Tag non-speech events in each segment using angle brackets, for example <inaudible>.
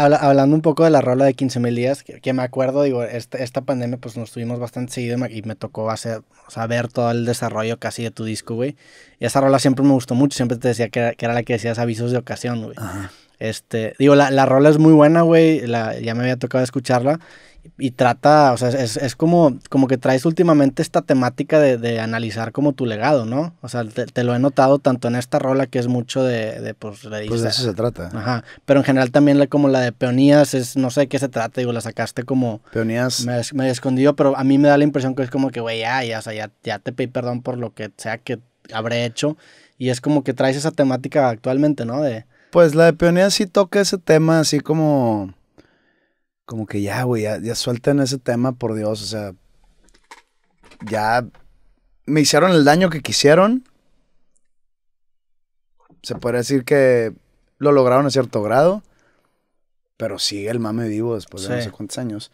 hablando un poco de la rola de mil días, que, me acuerdo, digo, este, esta, pandemia pues nos tuvimos bastante seguido y me, tocó hacer, ver todo el desarrollo casi de tu disco, güey. Y esa rola siempre me gustó mucho, siempre te decía que era, la que decías avisos de ocasión, güey. Este, digo, la, la rola es muy buena, güey, ya me había tocado escucharla y trata, o sea, es, es, como, como que traes últimamente esta temática de, de analizar como tu legado, ¿no? O sea, te, lo he notado tanto en esta rola que es mucho de, de pues, le dices, pues de eso se trata. Ajá, pero en general también la, como la de Peonías es, no sé de qué se trata, digo, la sacaste como... Peonías. Me, me escondido, pero a mí me da la impresión que es como que, güey, ya, ya, o sea, ya, ya te pedí perdón por lo que sea que habré hecho, y es como que traes esa temática actualmente, ¿no? De... Pues la de Peonías sí toca ese tema así como como que ya, güey, ya, suelten sueltan ese tema, por Dios, o sea, ya me hicieron el daño que quisieron. Se puede decir que lo lograron a cierto grado, pero sigue el mame vivo después de no sé cuántos años.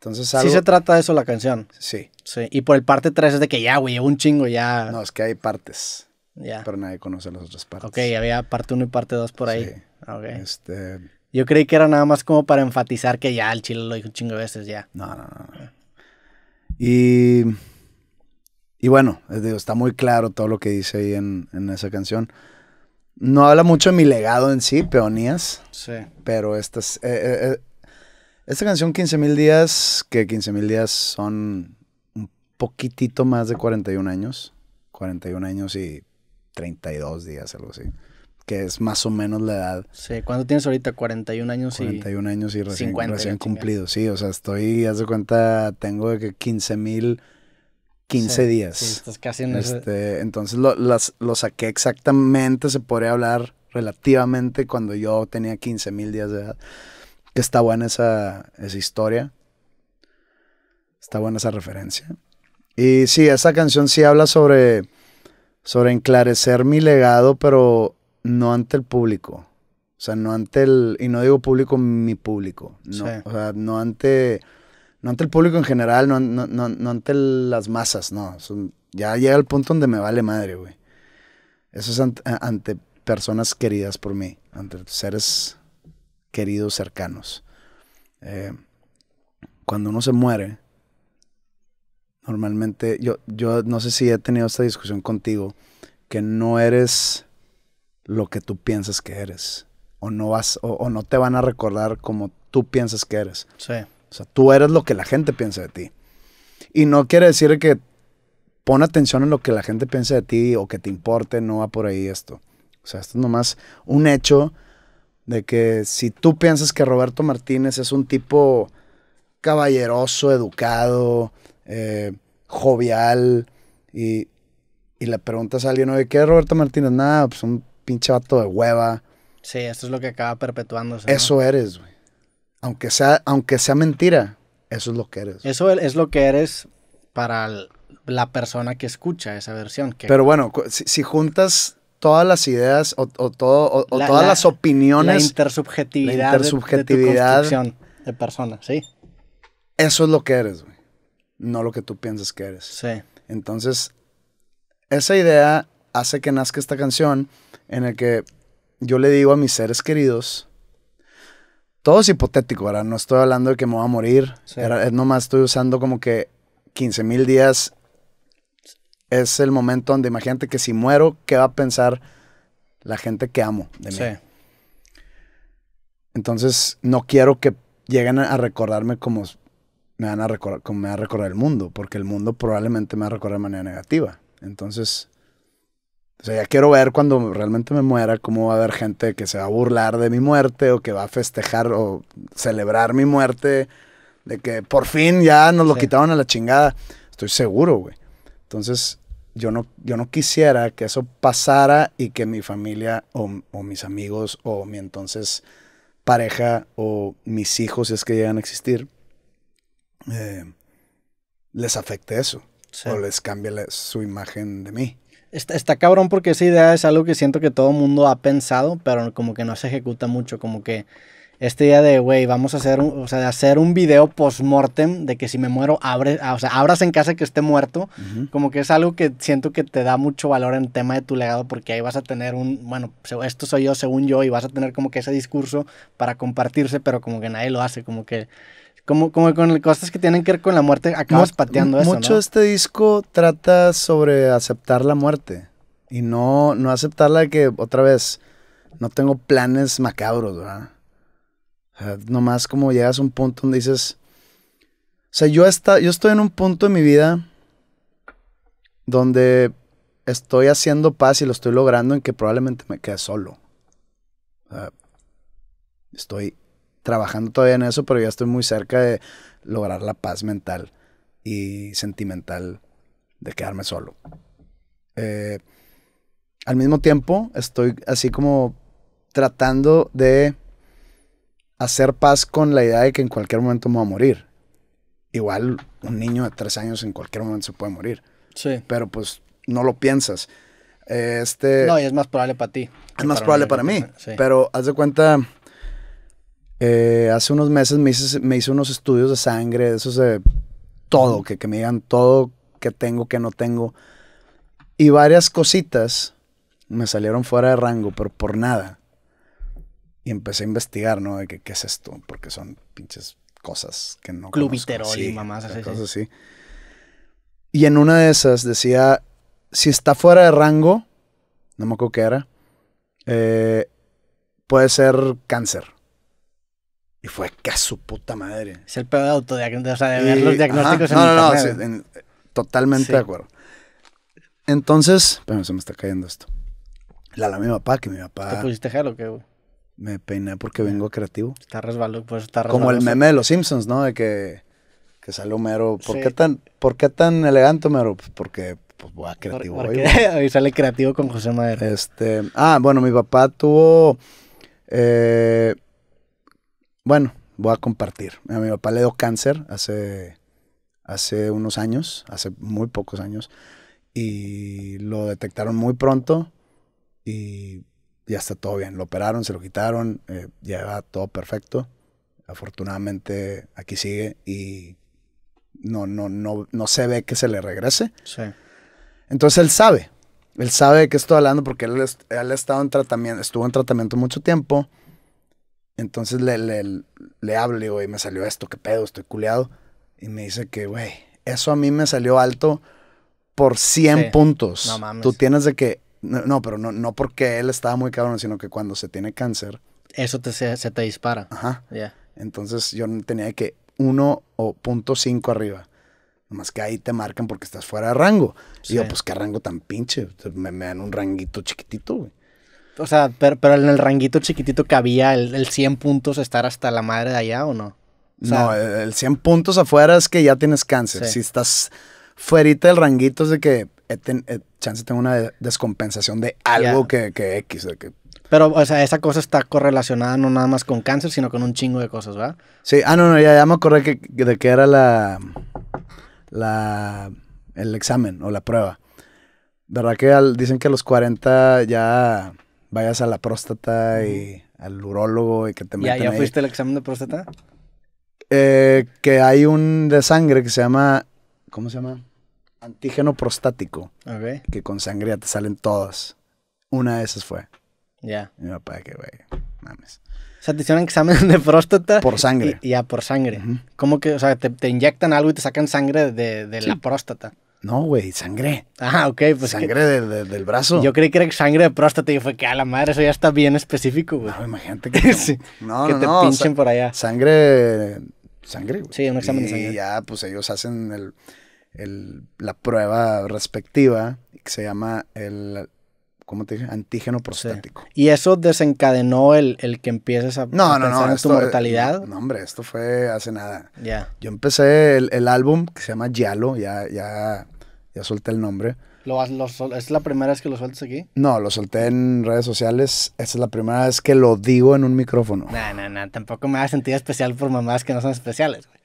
Entonces, algo... Sí se trata de eso la canción. Sí. Sí, y por el parte 3 es de que ya, güey, un chingo ya. No, es que hay partes. Ya. Pero nadie conoce las otras partes. Ok, había parte 1 y parte 2 por ahí. Sí. Okay. Este, yo creí que era nada más como para enfatizar que ya el chile lo dijo un chingo de veces ya. No, no, no. Y, y bueno, está muy claro todo lo que dice ahí en, esa canción. No habla mucho de mi legado en sí, peonías. Sí. Pero esta, eh, eh, eh, esta canción, 15 mil días, que 15 mil días son un poquitito más de 41 años. 41 años y 32 días, algo así que es más o menos la edad. Sí, ¿cuánto tienes ahorita? 41 años 41 años y recién, cumplido, sí, o sea, estoy, haz de cuenta, tengo que 15 mil... 15 días. este, Entonces lo, saqué exactamente, se podría hablar relativamente cuando yo tenía 15 mil días de edad. Que está buena esa, esa historia. Está buena esa referencia. Y sí, esa canción sí habla sobre, sobre enclarecer mi legado, pero no ante el público. O sea, no ante el. Y no digo público, mi público. No. O sea, no ante. No ante el público en general, no, no, ante las masas, no. ya llega el punto donde me vale madre, güey. Eso es ante, personas queridas por mí, ante seres queridos, cercanos. Eh, cuando uno se muere, normalmente, yo, yo no sé si he tenido esta discusión contigo, que no eres lo que tú piensas que eres. O no, vas, o, no te van a recordar como tú piensas que eres. Sí. O sea, tú eres lo que la gente piensa de ti. Y no quiere decir que pon atención en lo que la gente piensa de ti o que te importe, no va por ahí esto. O sea, esto es nomás un hecho de que si tú piensas que Roberto Martínez es un tipo caballeroso, educado, eh, jovial, y, y, le preguntas a alguien, oye, ¿qué es Roberto Martínez? Nada, pues un pinche vato de hueva. Sí, eso es lo que acaba perpetuándose. Eso eres, güey. Aunque sea, aunque sea mentira, eso es lo que eres. Eso es lo que eres para la persona que escucha esa versión. Pero bueno, si, juntas todas las ideas o, todas las opiniones. La intersubjetividad. La intersubjetividad. De, de persona, sí. Eso es lo que eres, güey. No lo que tú piensas que eres. Sí. Entonces, esa idea hace que nazca esta canción en el que yo le digo a mis seres queridos, todo es hipotético, ¿verdad? no estoy hablando de que me voy a morir, no es nomás estoy usando como que 15 mil días es el momento donde imagínate que si muero, ¿qué va a pensar la gente que amo de mí? Entonces, no quiero que lleguen a recordarme como me van a recordar, como me va a recordar el mundo, porque el mundo probablemente me va a recordar de manera negativa. Entonces, o sea, ya quiero ver cuando realmente me muera cómo va a haber gente que se va a burlar de mi muerte o que va a festejar o celebrar mi muerte, de que por fin ya nos lo quitaron a la chingada. Estoy seguro, güey. Entonces, yo no, yo no quisiera que eso pasara y que mi familia o, mis amigos o mi entonces pareja o mis hijos, si es que llegan a existir, eh, les afecte eso o les cambie su imagen de mí. Está, cabrón porque esa idea es algo que siento que todo mundo ha pensado, pero como que no se ejecuta mucho, como que esta idea de, güey, vamos a hacer un, o sea, hacer un video post-mortem de que si me muero, abres ah, o sea, abras en casa que esté muerto, como que es algo que siento que te da mucho valor en tema de tu legado, porque ahí vas a tener un, bueno, esto soy yo según yo, y vas a tener como que ese discurso para compartirse, pero como que nadie lo hace, como que como, como con cosas que tienen que ver con la muerte, acabas pateando eso. Mucho de este disco trata sobre aceptar la muerte y no, no aceptarla que otra vez no tengo planes macabros, ¿verdad? nomás como llegas a un punto donde dices, o sea, yo, está, yo estoy en un punto de mi vida donde estoy haciendo paz y lo estoy logrando en que probablemente me quede solo. estoy trabajando todavía en eso, pero ya estoy muy cerca de lograr la paz mental y sentimental de quedarme solo. Eh, al mismo tiempo, estoy así como tratando de hacer paz con la idea de que en cualquier momento me voy a morir. Igual un niño de tres años en cualquier momento se puede morir. Sí. Pero pues no lo piensas. Eh, este, no, y es más probable para ti. Es más probable para mí. Sí. Pero haz de cuenta, eh, hace unos meses me hice, unos estudios de sangre, Eso esos de todo, que, me digan todo que tengo, que no tengo. Y varias cositas me salieron fuera de rango, pero por nada. Y empecé a investigar, ¿no? De qué es esto, porque son pinches cosas que no Clubiterol y mamás Cosas así. Y en una de esas decía, si está fuera de rango, no me acuerdo qué era, eh, puede ser cáncer. Y fue a su puta madre. Es el pedo de autodiagnóstico, o sea, de ver los diagnósticos no, no, No, totalmente de acuerdo. Entonces, pero se me está cayendo esto. La la mi papá, que mi papá. ¿Te pusiste gel o qué, güey? Me peiné porque vengo creativo. Está resbalo, pues está resbalo. Como el meme de los Simpsons, ¿no? De que, que sale Homero. ¿Por, qué tan, ¿Por qué tan elegante, Homero? Pues porque pues voy a creativo. Por, <laughs> hoy, sale creativo con José Madero. Este, ah, bueno, mi papá tuvo. Eh, bueno, voy a compartir. A mi papá le dio cáncer hace, hace unos años, hace muy pocos años, y lo detectaron muy pronto y ya está todo bien. Lo operaron, se lo quitaron, eh, ya va todo perfecto. Afortunadamente aquí sigue y no, no, no, no se ve que se le regrese. Sí. Entonces él sabe, él sabe de qué estoy hablando porque él, él ha estado en tratamiento, estuvo en tratamiento mucho tiempo entonces le, le, le hablo, le digo, me salió esto, qué pedo, estoy culeado. Y me dice que, güey, eso a mí me salió alto por 100 puntos. No mames. Tú tienes de que, no, pero no, no porque él estaba muy cabrón, sino que cuando se tiene cáncer. Eso te, se, te dispara. Ajá. Ya. Entonces yo tenía que 1 o punto .5 arriba. Nomás que ahí te marcan porque estás fuera de rango. Sí. Y yo, pues qué rango tan pinche. Me, me dan un ranguito chiquitito, güey. O sea, pero, en el ranguito chiquitito cabía el, el 100 puntos estar hasta la madre de allá o no? no, el 100 puntos afuera es que ya tienes cáncer. Si estás fuerita del ranguito es de que eh, eh, chance tengo una descompensación de algo que, X. Pero, o sea, esa cosa está correlacionada no nada más con cáncer, sino con un chingo de cosas, ¿verdad? Sí, ah, no, no, ya, me acordé que, de que era la, la, el examen o la prueba. ¿Verdad que dicen que a los 40 ya vayas a la próstata y al urólogo y que te metan ¿Ya, ya fuiste el examen de próstata? Eh, que hay un de sangre que se llama, ¿cómo se llama? Antígeno prostático. Que con sangre te salen todas. Una de esas fue. Ya. Mi papá, que güey, mames. O sea, te hicieron examen de próstata. Por sangre. ya, por sangre. ¿Cómo que, o sea, te, inyectan algo y te sacan sangre de, la próstata? No, güey, sangre. Ah, ok, pues. Sangre del brazo. Yo creí que era sangre de próstata y fue que a la madre, eso ya está bien específico, güey. No, imagínate que, <laughs> que te pinchen por allá. Sangre. Sangre, güey. Sí, un examen de sangre. Y ya, pues ellos hacen el, la prueba respectiva que se llama el. ¿Cómo te dije? Antígeno prostático. ¿Y eso desencadenó el, que empieces a, no, no, pensar en tu mortalidad? No, hombre, esto fue hace nada. Ya. Yo empecé el, el álbum que se llama Yalo, ya, ya ya solté el nombre. ¿Lo, es la primera vez que lo sueltas aquí? No, lo solté en redes sociales. es la primera vez que lo digo en un micrófono. No, no, no. Tampoco me ha sentido especial por mamás que no son especiales, güey.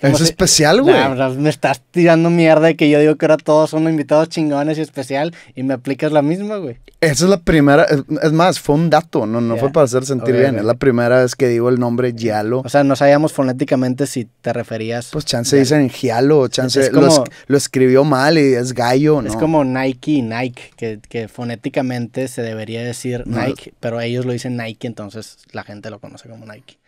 Es, especial, güey. me estás tirando mierda de que yo digo que era todos son invitados chingones y especial y me aplicas la misma, güey. Esa es la primera, es más, fue un dato, no, no fue para hacer sentir bien. Es la primera vez que digo el nombre Gialo. O sea, no sabíamos fonéticamente si te referías. Pues chance dicen Gialo, chance lo, escribió mal y es gallo, ¿no? Es como Nike y Nike, que, fonéticamente se debería decir Nike, pero ellos lo dicen Nike, entonces la gente lo conoce como Nike.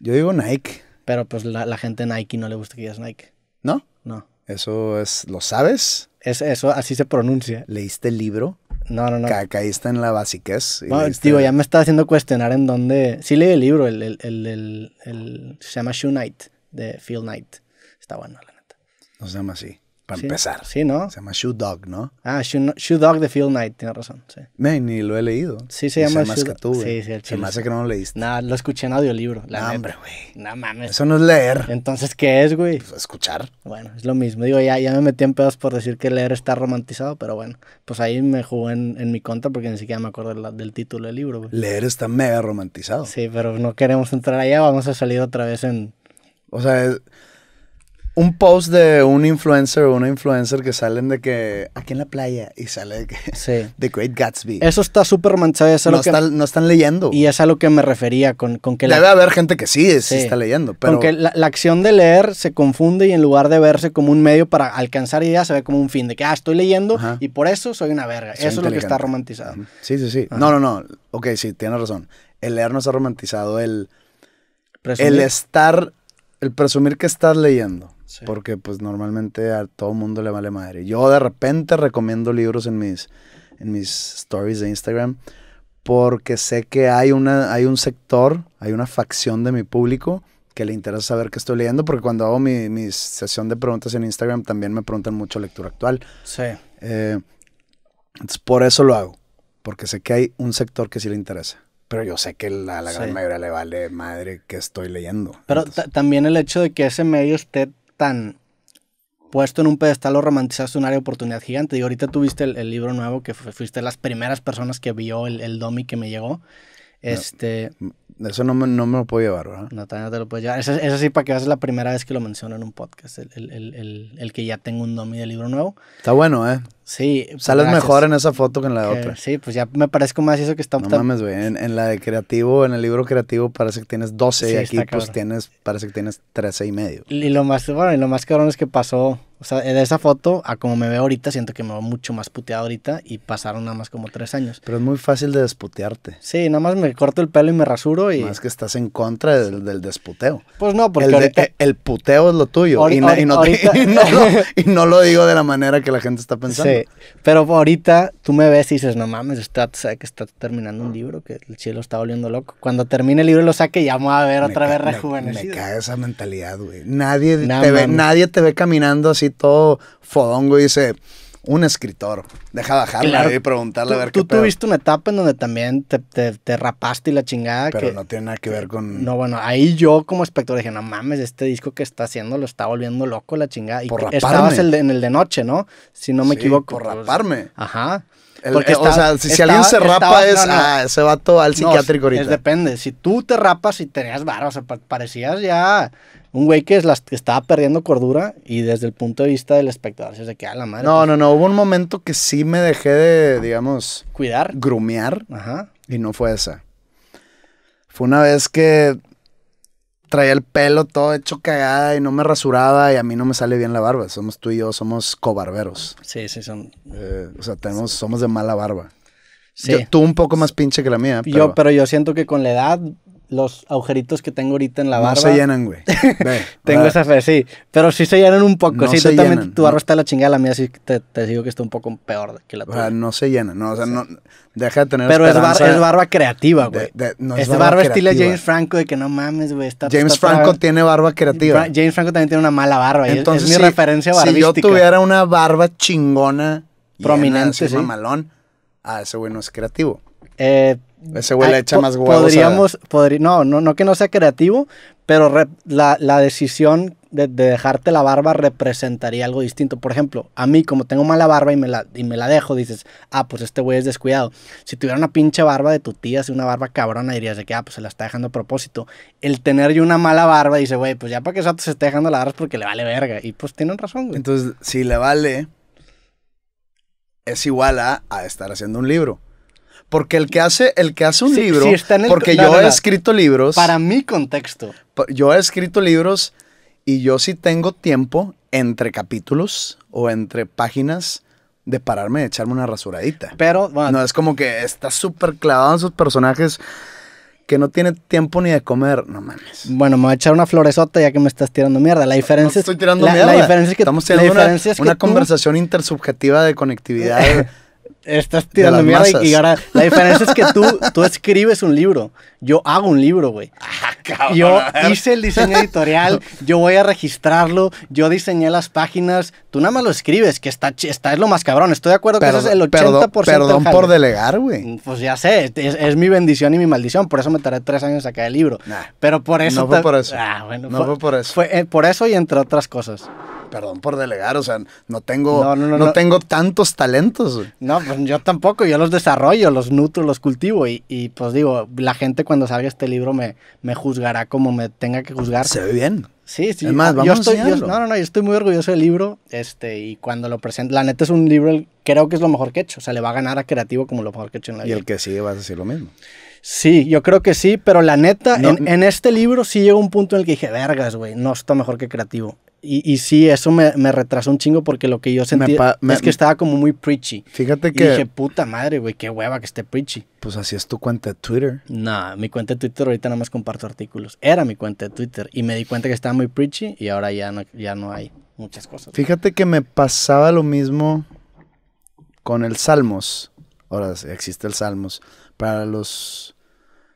Yo digo Nike. Pero pues la, gente Nike no le gusta que digas Nike. ¿No? No. Eso es, ¿lo sabes? Es, eso así se pronuncia. ¿Leíste el libro? No, no, no. Ca caíste en la basiquez. no, digo, ya me está haciendo cuestionar en dónde. Sí leí el libro, el, el, el, se llama Shoe Knight de Phil Knight. Está bueno, la neta. No se llama así para empezar. Sí, ¿no? Se llama Shoe Dog, ¿no? Ah, Shoe, Dog de Phil Knight, tienes razón, sí. ni lo he leído. Sí, se llama Shoe Dog. Sí, sí, el Se me hace que no lo leíste. No, lo escuché en audiolibro. La No, hombre, güey. No mames. Eso no es leer. Entonces, ¿qué es, güey? Pues, escuchar. Bueno, es lo mismo. Digo, ya, ya me metí en pedos por decir que leer está romantizado, pero bueno, pues ahí me jugué en, en mi contra porque ni siquiera me acuerdo del título del libro, Leer está mega romantizado. Sí, pero no queremos entrar allá, vamos a salir otra vez en... O sea, es un post de un influencer o una influencer que salen de que aquí en la playa y sale de que de <laughs> Great Gatsby. Eso está súper manchado. Es no, no están leyendo. Y es a lo que me refería con, con que... Debe haber gente que sí, sí, está leyendo, pero... la, acción de leer se confunde y en lugar de verse como un medio para alcanzar ideas, se ve como un fin de que, ah, estoy leyendo y por eso soy una verga. eso es lo que está romantizado. Sí, sí, sí. No, no, no. Ok, sí, tienes razón. El leer no está romantizado, el... El estar... El presumir que estás leyendo. Porque pues normalmente a todo mundo le vale madre. Yo de repente recomiendo libros en mis, en mis stories de Instagram porque sé que hay, una, hay un sector, hay una facción de mi público que le interesa saber qué estoy leyendo, porque cuando hago mi, sesión de preguntas en Instagram también me preguntan mucho lectura actual. Sí. Eh, por eso lo hago, porque sé que hay un sector que sí le interesa pero yo sé que a la, gran mayoría le vale madre que estoy leyendo. Pero también el hecho de que ese medio esté tan puesto en un pedestal o romantizaste un área de oportunidad gigante. Y ahorita tuviste el, libro nuevo que fuiste las primeras personas que vio el, el domi que me llegó. Este. Mm, eso no me, no lo puedo llevar, ¿verdad? No, te lo puedo llevar. Eso, así para que veas, la primera vez que lo menciono en un podcast, el, el, que ya tengo un domi del libro nuevo. Está bueno, ¿eh? Sí. Pues, Sales mejor en esa foto que en la otra. Sí, pues ya me parezco más eso que está... No mames, güey. En, la de creativo, en el libro creativo parece que tienes 12 y aquí pues tienes, parece que tienes 13 y medio. Y lo más, bueno, y lo más cabrón es que pasó, o sea, de esa foto a como me veo ahorita, siento que me veo mucho más puteado ahorita y pasaron nada más como tres años. Pero es muy fácil de desputearte. Sí, nada más me corto el pelo y me rasuro y... Más que estás en contra del, desputeo. Pues no, porque el, eh, el puteo es lo tuyo y, no, lo digo de la manera que la gente está pensando. Pero ahorita tú me ves y dices, no mames, está, que está terminando un libro, que el cielo está oliendo loco. Cuando termine el libro lo saque, ya me a ver otra vez rejuvenecido. Me, cae esa mentalidad, güey. Nadie, te ve, nadie te ve caminando así todo fodongo y dice un escritor. Deja bajarla y preguntarle a ver qué pasa. Tú tuviste una etapa en donde también te, rapaste y la chingada. Pero no tiene nada que ver con... No, bueno, ahí yo como espectador dije, no mames, este disco que está haciendo lo está volviendo loco la chingada. Y por raparme. estabas en el de noche, ¿no? Si no me sí, equivoco. por pues, raparme. ajá. Porque eh, o sea, si, alguien se rapa es, ah, ese vato al psiquiátrico ahorita. depende, si tú te rapas y tenías barba, o parecías ya un güey que, es las, que estaba perdiendo cordura y desde el punto de vista del espectador se queda la madre. No, pues, no, no. Hubo un momento que sí me dejé de, digamos. Cuidar. Grumear. Ajá. Y no fue esa. Fue una vez que traía el pelo todo hecho cagada y no me rasuraba y a mí no me sale bien la barba. Somos tú y yo, somos cobarberos. Sí, sí, son. Eh, o sea, tenemos, somos de mala barba. Sí. tú un poco más pinche que la mía. Yo, pero yo siento que con la edad los agujeritos que tengo ahorita en la barba. No se llenan, güey. <laughs> tengo esa fe, sí. Pero sí se llenan un poco. No sí, totalmente. Tu barba está la chingada, la mía así te, te, digo que está un poco peor que la tuya. no se llenan. No, o sea, no, deja de tener Pero es, barba creativa, güey. No es, este barba, estilo James Franco de que no mames, güey. James Franco tiene barba creativa. James Franco también tiene una mala barba. Entonces, es, mi si, referencia barbística. Si yo tuviera una barba chingona, prominente, llena, mamalón, ah, ese güey no es creativo. Eh ese güey le echa más huevos. Podríamos, no, no, no que no sea creativo, pero la, la, decisión de, dejarte la barba representaría algo distinto. Por ejemplo, a mí, como tengo mala barba y me la, y me la dejo, dices, ah, pues este güey es descuidado. Si tuviera una pinche barba de tu tía, si una barba cabrona, dirías de que, ah, pues se la está dejando a propósito. El tener yo una mala barba, dice, güey, pues ya para que Sato se esté dejando la barba es porque le vale verga. Y pues tienen razón, güey. Entonces, si le vale, es igual a, a estar haciendo un libro porque el que hace, el que hace un libro, porque yo he escrito libros. Para mi contexto. Yo he escrito libros y yo sí tengo tiempo entre capítulos o entre páginas de pararme y echarme una rasuradita. Pero bueno, no es como que está súper clavado en sus personajes que no tiene tiempo ni de comer, no mames. Bueno, me voy a echar una floresota ya que me estás tirando mierda. La diferencia estoy tirando es, mierda. que estamos teniendo una, conversación intersubjetiva de conectividad. <laughs> estás tirando mierda y ahora la diferencia es que tú, <laughs> tú escribes un libro. Yo hago un libro, güey. Ah, yo hice el diseño editorial, <laughs> yo voy a registrarlo, yo diseñé las páginas. Tú nada más lo escribes, que está, está es lo más cabrón. Estoy de acuerdo que eso es el 80%. Perdón, perdón por delegar, güey. Mm, pues ya sé, es, mi bendición y mi maldición. Por eso me tardé tres años en sacar el libro. Pero por eso. No fue por eso. Ah, no fue, por eso. Fue, eh, por eso y entre otras cosas perdón por delegar, o sea, no tengo, no, tengo tantos talentos. No, pues yo tampoco, yo los desarrollo, los nutro, los cultivo y, pues digo, la gente cuando salga este libro me, me juzgará como me tenga que juzgar. Se ve bien. Sí, sí. Es ah, vamos yo estoy, no, no, no, yo estoy muy orgulloso del libro, este, y cuando lo presento, la neta es un libro, creo que es lo mejor que he hecho, o sea, le va a ganar a Creativo como lo mejor que he hecho en la vida. Y el que sí va a decir lo mismo. Sí, yo creo que sí, pero la neta, en, este libro sí llegó un punto en el que dije, vergas, güey, no está mejor que creativo. Y, sí, eso me, me, retrasó un chingo porque lo que yo sentí es que estaba como muy preachy. Fíjate que. Y dije, puta madre, güey, qué hueva que esté preachy. Pues así es tu cuenta de Twitter. No, mi cuenta de Twitter ahorita nada más comparto artículos. Era mi cuenta de Twitter y me di cuenta que estaba muy preachy y ahora ya no, ya no hay muchas cosas. Fíjate que me pasaba lo mismo con el Salmos. Ahora existe el Salmos. Para los,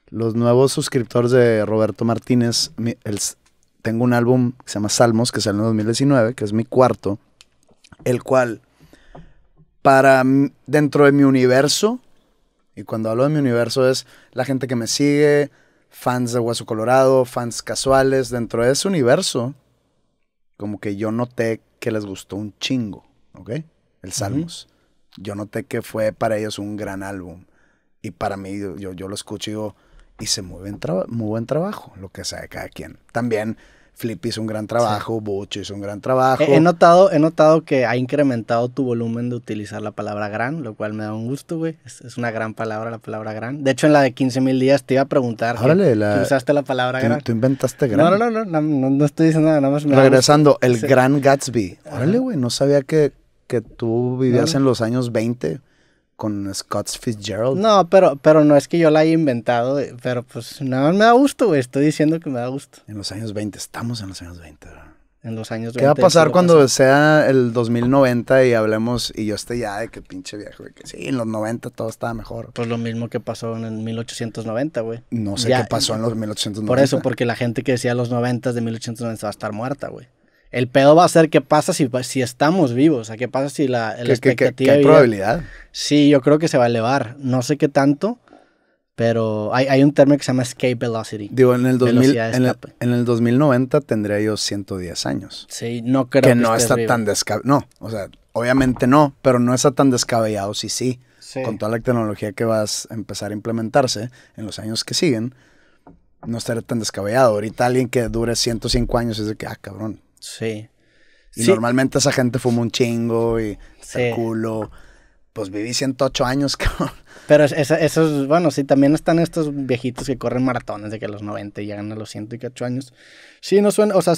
los nuevos suscriptores de Roberto Martínez, el, tengo un álbum que se llama Salmos, que sale en 2019, que es mi cuarto, el cual, para dentro de mi universo, y cuando hablo de mi universo es la gente que me sigue, fans de Hueso Colorado, fans casuales, dentro de ese universo, como que yo noté que les gustó un chingo, ¿ok? El Salmos. Yo noté que fue para ellos un gran álbum. Y para mí, yo, yo lo escucho y digo, hice muy buen, muy buen trabajo, lo que sea cada quien. También Flip hizo un gran trabajo, Bocho hizo un gran trabajo. He, notado, he notado que ha incrementado tu volumen de utilizar la palabra gran, lo cual me da un gusto, güey. Es, una gran palabra la palabra gran. De hecho, en la de 15.000 mil días te iba a preguntar que, usaste la palabra gran. Tú inventaste gran. No, no, no, no, no, estoy diciendo nada, nada más. Regresando, el gran Gatsby. Órale, güey, no sabía que, que tú vivías en los años 20 con Scott Fitzgerald. No, pero, pero no es que yo la haya inventado, eh, pero pues nada me da gusto, güey. Estoy diciendo que me da gusto. En los años 20, estamos en los años 20, güey. En los años 20. ¿Qué va a pasar cuando sea el 2090 y hablemos y yo esté ya de qué pinche viejo, güey? Que sí, en los 90 todo estaba mejor. Pues lo mismo que pasó en el 1890, güey. No sé qué pasó en los 1890. Por eso, porque la gente que decía los 90 de 1890 va a estar muerta, güey. El pedo va a ser qué pasa si, si estamos vivos, o sea, qué pasa si la, la expectativa... ¿Qué, probabilidad? Sí, yo creo que se va a elevar, no sé qué tanto, pero hay, hay un término que se llama escape velocity. Digo, en el, 2000, en el, en el 2090 tendría yo 110 años. Sí, no creo que... Que no está tan descabellado, no, o sea, obviamente no, pero no está tan descabellado si sí, Con toda la tecnología que vas a empezar a implementarse en los años que siguen, no estará tan descabellado. Ahorita alguien que dure 105 años es de que, ah, cabrón, Sí. Y normalmente esa gente fuma un chingo y se Pues viví 108 años, <laughs> cabrón. Pero eso esos, bueno, sí, también están estos viejitos que corren maratones de que a los 90 llegan a los 108 años. Sí, no suena, o sea,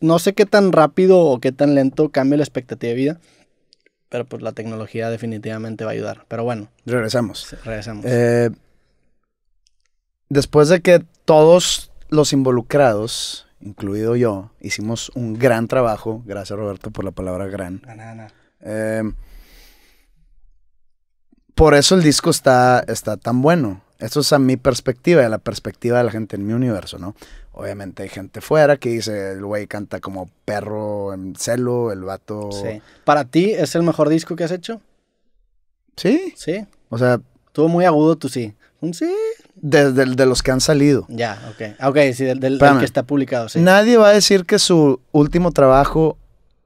no sé qué tan rápido o qué tan lento cambia la expectativa de vida, pero pues la tecnología definitivamente va a ayudar. Pero bueno. Regresamos. regresamos. Eh, después de que todos los involucrados incluido yo, hicimos un gran trabajo. Gracias, Roberto, por la palabra gran. Em, por eso el disco está, está tan bueno. eso es a mi perspectiva, y a la perspectiva de la gente en mi universo, ¿no? Obviamente hay gente fuera que dice, el güey canta como perro en celo, el vato... Sí. ¿Para ti es el mejor disco que has hecho? Sí. Sí. O sea... Estuvo muy agudo tú sí. Un sí desde de los que han salido. Ya, ok. Ah, ok, sí, del, que está publicado, sí. Nadie va a decir que su último trabajo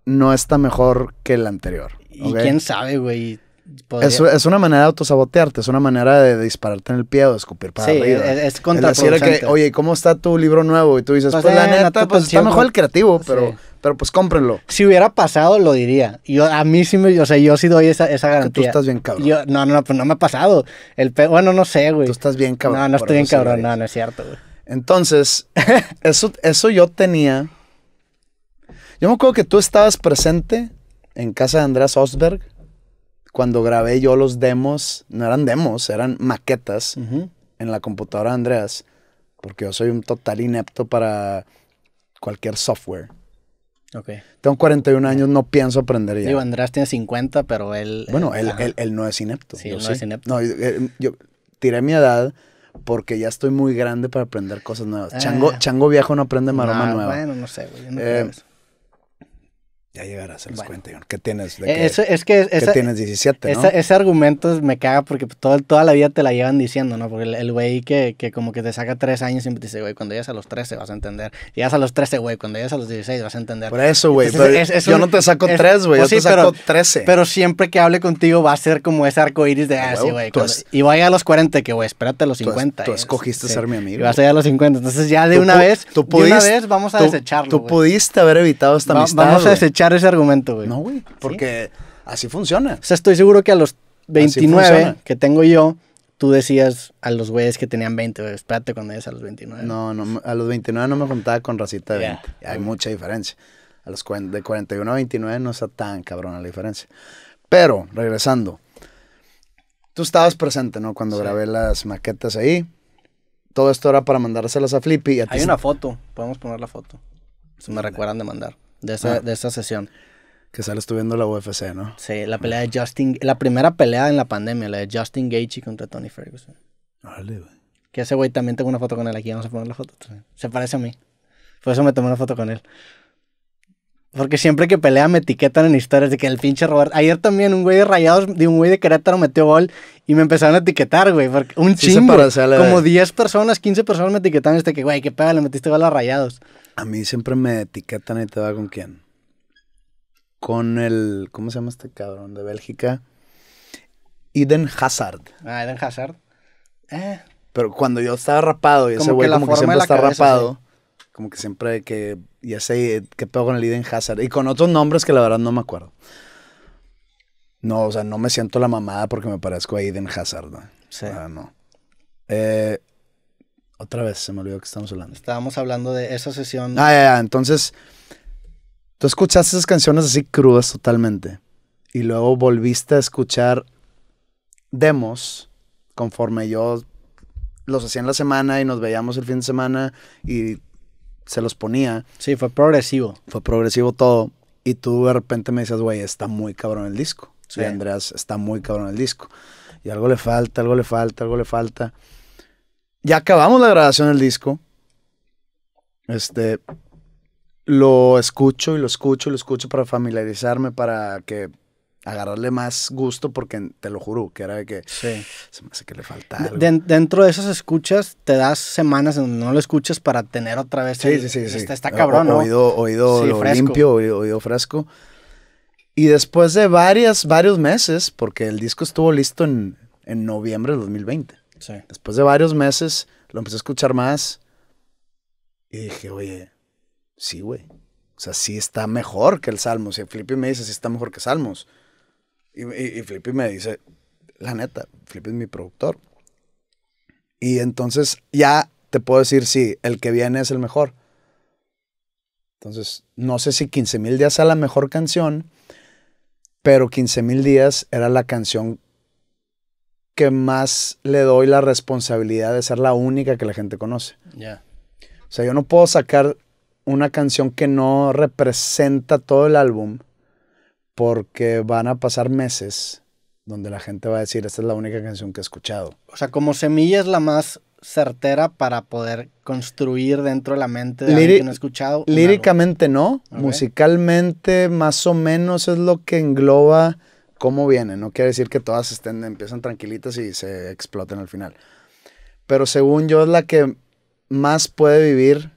no está mejor que el anterior. Y quién sabe, güey. Es, una manera de autosabotearte, es una manera de, dispararte en el pie o de escupir para sí, arriba. Es, es contraproducente. El decir que, oye, ¿cómo está tu libro nuevo? Y tú dices, pues, pues la eh, neta, pues está mejor el creativo, pero pero pues cómprenlo. Si hubiera pasado, lo diría. Yo, a mí sí me, o sea, yo sí doy esa, esa garantía. tú estás bien cabrón. no, no, pues no me ha pasado. El pe... Bueno, no sé, güey. Tú estás bien cabrón. No, no estoy bien cabrón, no, no es cierto, güey. Entonces, <laughs> eso, eso yo tenía. Yo me acuerdo que tú estabas presente en casa de Andreas Osberg cuando grabé yo los demos. No eran demos, eran maquetas en la computadora de Andreas. Porque yo soy un total inepto para cualquier software. Okay. Tengo 41 años, no pienso aprender ya. Digo, Andrés tiene 50, pero él... Bueno, él, él, él no es inepto. Sí, él no es inepto. Eh, yo, tiré mi edad porque ya estoy muy grande para aprender cosas nuevas. Ah. Chango, chango viejo no aprende maroma ah, nueva. Bueno, no sé, güey. no eh, creo eso. Ya llegarás a los 41. ¿Qué tienes? Eh, que, Eso, es que, tienes 17, ese argumento me caga porque toda la vida te la llevan diciendo, ¿no? Porque el güey que, como que te saca 3 años siempre te dice, güey, cuando llegas a los 13 vas a entender. Llegas a los 13, güey, cuando llegas a los 16 vas a entender. Por eso, güey. yo no te saco 3, güey, yo pues te saco pero, 13. Pero siempre que hable contigo va a ser como ese arco iris de, ah, sí, güey. Y vaya a los 40, que, güey, espérate a los 50. Tú, eh, escogiste ser mi amigo. Y vas ir a los 50. Entonces ya de una vez, de una vez vamos a desecharlo, Tú pudiste haber evitado esta amistad, Vamos a desechar ese argumento, güey. No, güey, porque así funciona. O sea, estoy seguro que a los 29 que tengo yo, tú decías a los güeyes que tenían 20, güey, espérate cuando es a los 29. No, no, a los 29 no me contaba con racita de 20. Hay mucha diferencia. A los de 41 a 29 no está tan cabrona la diferencia. Pero, regresando, tú estabas presente, ¿no? Cuando grabé las maquetas ahí. Todo esto era para mandárselas a Flippy. Y Hay una foto, podemos poner la foto. Si me recuerdan de mandar. Ah. de, esa, sesión. Que sale estuviendo la UFC, ¿no? Sí, la pelea de Justin, la primera pelea en la pandemia, la de Justin Gaethje contra Tony Ferguson. Vale, güey. Que ese güey también tengo una foto con él aquí, vamos a poner la foto. Se parece a mí. Por eso me tomé una foto con él. Porque siempre que pelea me etiquetan en historias de que el pinche Robert. Ayer también un güey de rayados de un güey de Querétaro metió gol y me empezaron a etiquetar, güey. un sí Como 10 personas, 15 personas me etiquetaron este que, güey, qué pega, le metiste gol a rayados. A mí siempre me etiquetan y te va con quién. Con el. ¿Cómo se llama este cabrón de Bélgica? Eden Hazard. Ah, Eden Hazard. Eh. Pero cuando yo estaba rapado y ese güey como que siempre está rapado, como que siempre que. Ya sé qué pedo con el Eden Hazard. Y con otros nombres que la verdad no me acuerdo. No, o sea, no me siento la mamada porque me parezco a Eden Hazard. ¿no? Sí. Ah, no. Eh, otra vez se me olvidó que estamos hablando. Estábamos hablando de esa sesión. Ah, ya, ya. Entonces, tú escuchaste esas canciones así crudas totalmente. Y luego volviste a escuchar demos conforme yo los hacía en la semana y nos veíamos el fin de semana y se los ponía. Sí, fue progresivo. Fue progresivo todo. Y tú de repente me decías, güey, está muy cabrón el disco. Sí. Andrés, Andreas, está muy cabrón el disco. Y algo le falta, algo le falta, algo le falta ya acabamos la grabación del disco. Este, lo escucho y lo escucho y lo escucho para familiarizarme, para que agarrarle más gusto, porque te lo juro, que era de que sí. se me hace que le faltaba. dentro de esas escuchas, te das semanas en donde no lo escuchas para tener otra vez. Sí, sí, sí. Este, está, cabrón, Oído, oído lo limpio, oído, oído, fresco. Y después de varias, varios meses, porque el disco estuvo listo en, en noviembre de 2020. Después de varios meses lo empecé a escuchar más y dije, oye, sí, güey. O sea, sí está mejor que el Salmos. Y Felipe me dice, sí está mejor que Salmos. Y, y, me dice, la neta, Felipe es mi productor. Y entonces ya te puedo decir, sí, el que viene es el mejor. Entonces, no sé si mil días era la mejor canción, pero 15.000 días era la canción que más le doy la responsabilidad de ser la única que la gente conoce. Ya. O sea, yo no puedo sacar una canción que no representa todo el álbum porque van a pasar meses donde la gente va a decir, esta es la única canción que he escuchado. O sea, como semilla es la más certera para poder construir dentro de la mente de alguien que no ha escuchado. Líricamente no, musicalmente más o menos es lo que engloba cómo viene? No quiere decir que todas estén, empiezan tranquilitas y se exploten al final. Pero según yo es la que más puede vivir